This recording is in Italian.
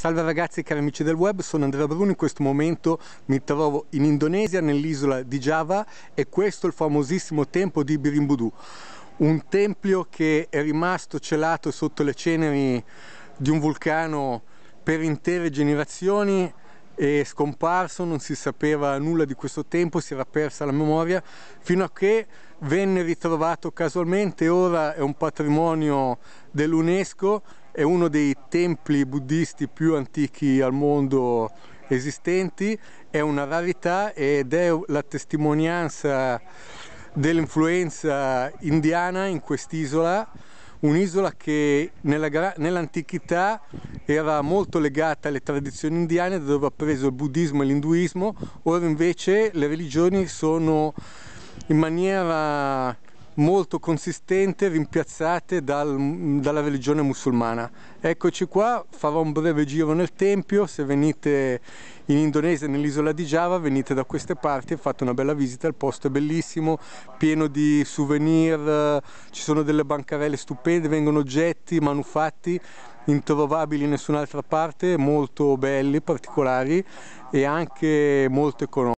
Salve ragazzi e cari amici del web, sono Andrea Bruno, in questo momento mi trovo in Indonesia, nell'isola di Java e questo è il famosissimo tempio di Birimbudu, un tempio che è rimasto celato sotto le ceneri di un vulcano per intere generazioni è scomparso, non si sapeva nulla di questo tempo, si era persa la memoria, fino a che venne ritrovato casualmente, ora è un patrimonio dell'UNESCO è uno dei templi buddisti più antichi al mondo esistenti, è una rarità ed è la testimonianza dell'influenza indiana in quest'isola, un'isola che nell'antichità era molto legata alle tradizioni indiane da dove ha preso il buddismo e l'induismo, ora invece le religioni sono in maniera molto consistente rimpiazzate dal, dalla religione musulmana. Eccoci qua, farò un breve giro nel tempio, se venite in Indonesia, nell'isola di Java, venite da queste parti e fate una bella visita, il posto è bellissimo, pieno di souvenir, eh, ci sono delle bancarelle stupende, vengono oggetti manufatti introvabili in nessun'altra parte, molto belli, particolari e anche molto economici.